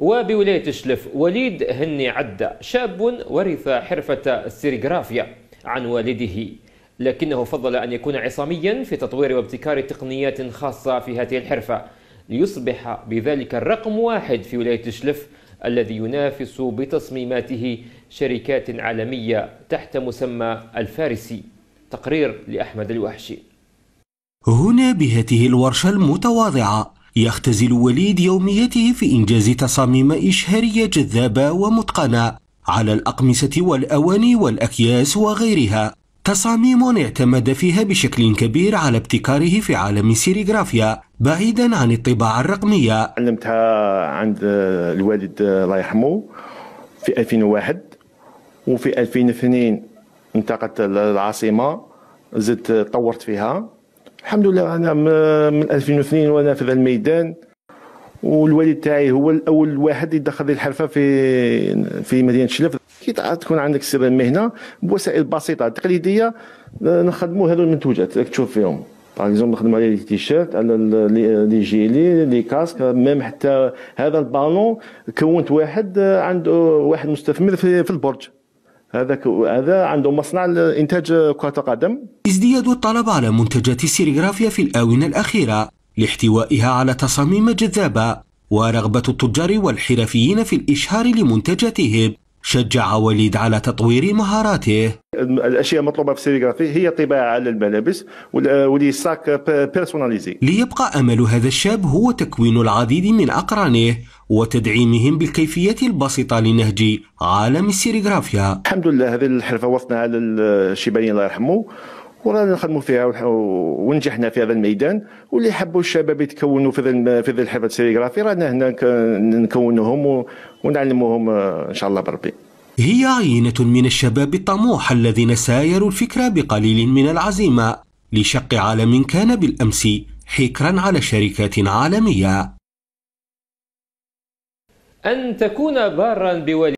وبولاية شلف وليد هني عدة شاب ورث حرفة السيريغرافيا عن والده لكنه فضل أن يكون عصاميا في تطوير وابتكار تقنيات خاصة في هذه الحرفة ليصبح بذلك الرقم واحد في ولاية شلف الذي ينافس بتصميماته شركات عالمية تحت مسمى الفارسي تقرير لأحمد الوحشي هنا بهذه الورشة المتواضعة يختزل وليد يوميته في إنجاز تصاميم إشهارية جذابة ومتقنة على الأقمصة والأواني والأكياس وغيرها تصاميم اعتمد فيها بشكل كبير على ابتكاره في عالم السيريغرافيا بعيدا عن الطباعة الرقمية علمتها عند الوالد الله يرحمه في 2001 وفي 2002 انتقلت للعاصمة زدت طورت فيها الحمد لله انا من 2002 وانا في هذا الميدان والوالد تاعي هو الاول واحد اللي دخل الحرفه في في مدينه شلف كي تكون عندك سر المهنه بوسائل بسيطه تقليديه نخدموا هذو المنتوجات راك تشوف فيهم باغ اكزومبل نخدم على لي تيشيرت على لي جيلي لي كاسك ميم حتى هذا البالون كونت واحد عنده واحد مستثمر في البرج هذا هذا عنده مصنع لإنتاج كرة القدم ازدياد الطلب على منتجات السيريغرافيا في الآونة الأخيرة لاحتوائها على تصاميم جذابة ورغبة التجار والحرفيين في الإشهار لمنتجاتهم شجع وليد على تطوير مهاراته الاشياء المطلوبه في السيريغرافي هي طباعه على الملابس والساك آه، بيرسوناليزي ليبقى امل هذا الشاب هو تكوين العديد من اقرانه وتدعيمهم بالكيفية البسيطة لنهج عالم السيريغرافيا الحمد لله هذه الحرفة وصلنا على الشيباني الله يرحمه ورانا نخدموا فيها ونجحنا في هذا الميدان واللي حبوا الشباب يتكونوا في في هذا الحفل السيريغرافي رانا هنا نكونوهم ونعلموهم آه، ان شاء الله بربي هي عينة من الشباب الطموح الذين سايروا الفكرة بقليل من العزيمة لشق عالم كان بالأمس حكرا على شركات عالمية أن تكون بارا بوالدك